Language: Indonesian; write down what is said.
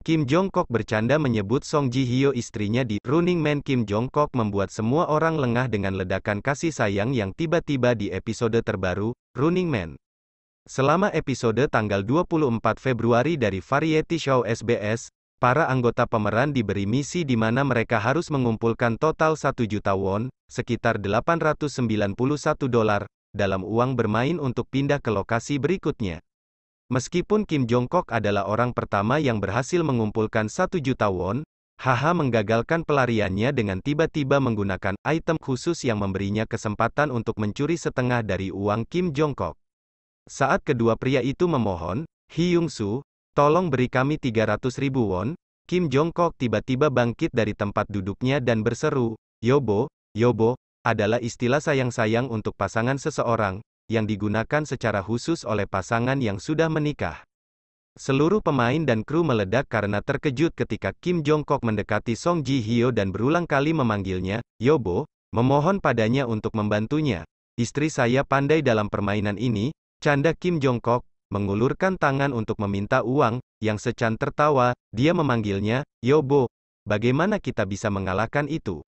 Kim Jong-kok bercanda menyebut Song Ji-hyo istrinya di Running Man Kim Jong-kok membuat semua orang lengah dengan ledakan kasih sayang yang tiba-tiba di episode terbaru, Running Man. Selama episode tanggal 24 Februari dari variety show SBS, para anggota pemeran diberi misi di mana mereka harus mengumpulkan total 1 juta won, sekitar 891 dolar, dalam uang bermain untuk pindah ke lokasi berikutnya. Meskipun Kim Jongkok adalah orang pertama yang berhasil mengumpulkan 1 juta won, Haha menggagalkan pelariannya dengan tiba-tiba menggunakan item khusus yang memberinya kesempatan untuk mencuri setengah dari uang Kim Jongkok. Saat kedua pria itu memohon, Hi Yung Su, tolong beri kami 300 ribu won, Kim Jongkok tiba-tiba bangkit dari tempat duduknya dan berseru, Yobo, Yobo, adalah istilah sayang-sayang untuk pasangan seseorang, yang digunakan secara khusus oleh pasangan yang sudah menikah. Seluruh pemain dan kru meledak karena terkejut ketika Kim Jongkok mendekati Song Ji-hyo dan berulang kali memanggilnya, Yobo, memohon padanya untuk membantunya. Istri saya pandai dalam permainan ini, canda Kim Jongkok, mengulurkan tangan untuk meminta uang, yang secan tertawa, dia memanggilnya, Yobo. Bagaimana kita bisa mengalahkan itu?